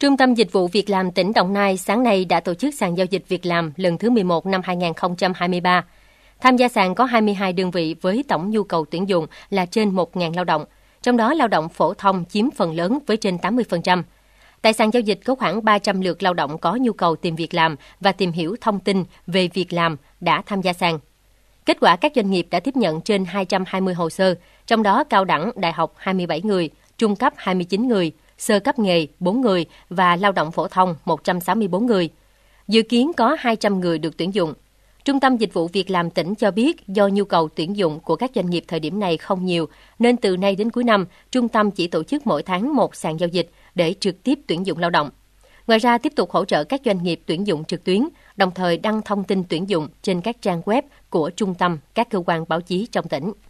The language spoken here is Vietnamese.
Trung tâm Dịch vụ Việc làm tỉnh Đồng Nai sáng nay đã tổ chức sàn giao dịch việc làm lần thứ 11 năm 2023. Tham gia sàn có 22 đơn vị với tổng nhu cầu tuyển dụng là trên 1.000 lao động, trong đó lao động phổ thông chiếm phần lớn với trên 80%. Tại sàn giao dịch có khoảng 300 lượt lao động có nhu cầu tìm việc làm và tìm hiểu thông tin về việc làm đã tham gia sàn. Kết quả các doanh nghiệp đã tiếp nhận trên 220 hồ sơ, trong đó cao đẳng, đại học 27 người, trung cấp 29 người, sơ cấp nghề 4 người và lao động phổ thông 164 người. Dự kiến có 200 người được tuyển dụng. Trung tâm Dịch vụ Việc làm tỉnh cho biết do nhu cầu tuyển dụng của các doanh nghiệp thời điểm này không nhiều, nên từ nay đến cuối năm, trung tâm chỉ tổ chức mỗi tháng một sàn giao dịch để trực tiếp tuyển dụng lao động. Ngoài ra, tiếp tục hỗ trợ các doanh nghiệp tuyển dụng trực tuyến, đồng thời đăng thông tin tuyển dụng trên các trang web của trung tâm, các cơ quan báo chí trong tỉnh.